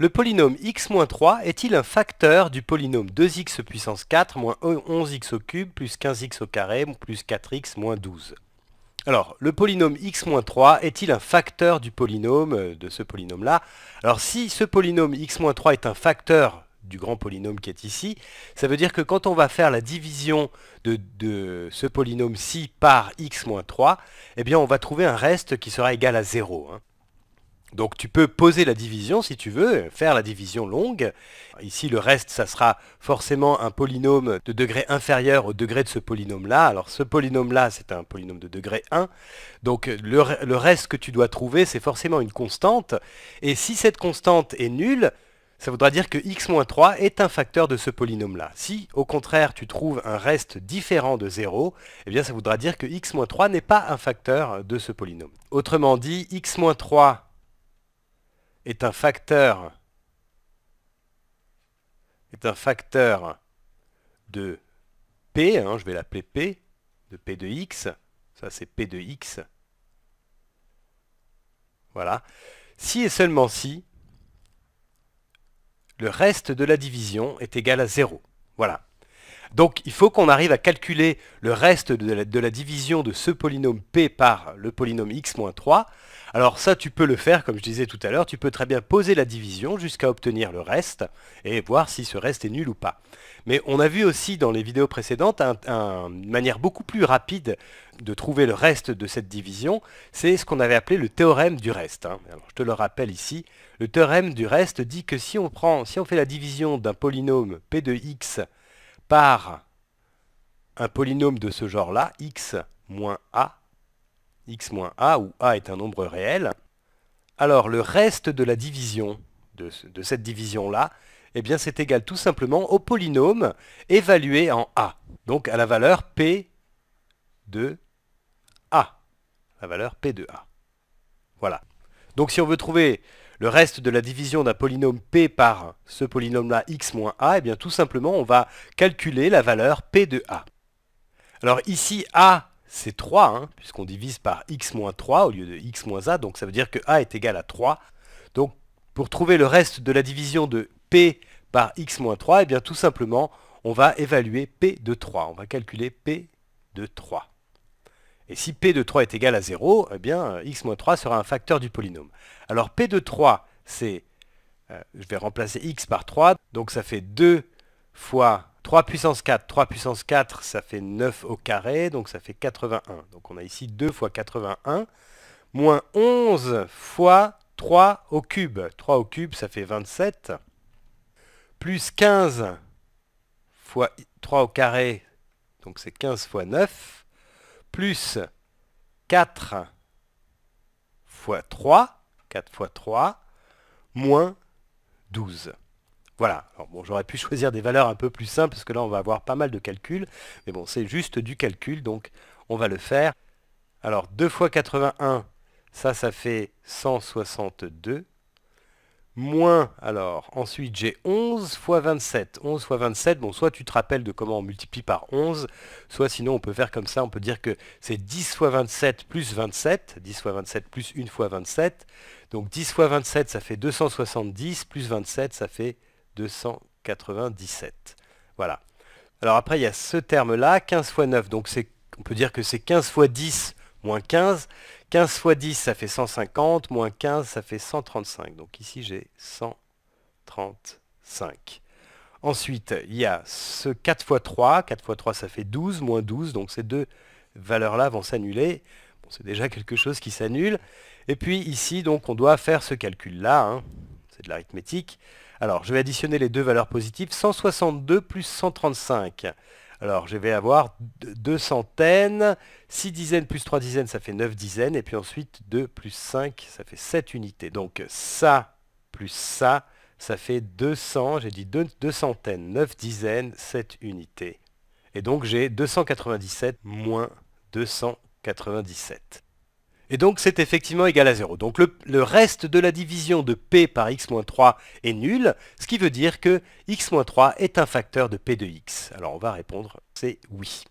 Le polynôme x-3 est-il un facteur du polynôme 2x puissance 4 moins 11x au cube plus 15x au carré plus 4x moins 12 alors, le polynôme x-3 est-il un facteur du polynôme, euh, de ce polynôme-là Alors, si ce polynôme x-3 est un facteur du grand polynôme qui est ici, ça veut dire que quand on va faire la division de, ce polynôme-ci par x-3, eh bien on va trouver un reste qui sera égal à 0. Donc tu peux poser la division si tu veux, faire la division longue. Ici le reste, ça sera forcément un polynôme de degré inférieur au degré de ce polynôme-là. Alors ce polynôme-là, c'est un polynôme de degré 1. Donc le, reste que tu dois trouver, c'est forcément une constante. Et si cette constante est nulle, ça voudra dire que x-3 est un facteur de ce polynôme-là. Si, au contraire, tu trouves un reste différent de 0, eh bien ça voudra dire que x-3 n'est pas un facteur de ce polynôme. Autrement dit, x-3 est un facteur est un facteur de P, hein, je vais l'appeler P, de P de X, ça c'est P de X, voilà, si et seulement si le reste de la division est égal à 0. Voilà. Donc il faut qu'on arrive à calculer le reste de la, de la, division de ce polynôme P par le polynôme X-3 alors ça, tu peux le faire, comme je disais tout à l'heure, tu peux très bien poser la division jusqu'à obtenir le reste et voir si ce reste est nul ou pas. Mais on a vu aussi dans les vidéos précédentes une manière beaucoup plus rapide de trouver le reste de cette division, c'est ce qu'on avait appelé le théorème du reste. Hein. je te le rappelle ici, le théorème du reste dit que si on, prend, si on fait la division d'un polynôme p de x par un polynôme de ce genre-là, x moins a, x-a où a est un nombre réel, alors le reste de la division, de, cette division-là, eh bien c'est égal tout simplement au polynôme évalué en a, donc à la valeur p de a, la valeur p de a. Voilà. Donc si on veut trouver le reste de la division d'un polynôme p par ce polynôme-là x moins a, eh bien tout simplement on va calculer la valeur p de a. Alors ici a c'est 3, hein, puisqu'on divise par x moins 3 au lieu de x moins a, donc ça veut dire que a est égal à 3. Donc pour trouver le reste de la division de p par x moins 3, eh bien tout simplement, on va évaluer p de 3. On va calculer p de 3. Et si p de 3 est égal à 0, eh bien x moins 3 sera un facteur du polynôme. Alors p de 3, c'est, euh, je vais remplacer x par 3, donc ça fait 2 fois 3 puissance 4, 3 puissance 4, ça fait 9 au carré, donc ça fait 81. Donc on a ici 2 fois 81, moins 11 fois 3 au cube. 3 au cube, ça fait 27. Plus 15 fois 3 au carré, donc c'est 15 fois 9. Plus 4 fois 3, 4 fois 3, moins 12. Voilà, Alors, bon, j'aurais pu choisir des valeurs un peu plus simples parce que là on va avoir pas mal de calculs, mais bon c'est juste du calcul donc on va le faire. Alors 2 fois 81, ça ça fait 162, moins, alors ensuite j'ai 11 fois 27, 11 fois 27, bon soit tu te rappelles de comment on multiplie par 11, soit sinon on peut faire comme ça, on peut dire que c'est 10 fois 27 plus 27, 10 fois 27 plus 1 fois 27, donc 10 fois 27 ça fait 270, plus 27 ça fait 297. Voilà. Alors après, il y a ce terme-là, 15 fois 9, donc on peut dire que c'est 15 fois 10 moins 15. 15 fois 10, ça fait 150, moins 15, ça fait 135. Donc ici, j'ai 135. Ensuite, il y a ce 4 fois 3. 4 fois 3, ça fait 12, moins 12. Donc ces deux valeurs-là vont s'annuler. Bon, c'est déjà quelque chose qui s'annule. Et puis ici, donc, on doit faire ce calcul-là. Hein. C'est de l'arithmétique. Alors, je vais additionner les deux valeurs positives. 162 plus 135. Alors, je vais avoir 2 centaines. 6 dizaines plus 3 dizaines, ça fait 9 dizaines. Et puis ensuite, 2 plus 5, ça fait 7 unités. Donc, ça plus ça, ça fait 200. J'ai dit 2, centaines, 9 dizaines, 7 unités. Et donc, j'ai 297 moins 297. Et donc c'est effectivement égal à 0. Donc le, reste de la division de p par x-3 est nul, ce qui veut dire que x-3 est un facteur de p de x. Alors on va répondre, c'est oui.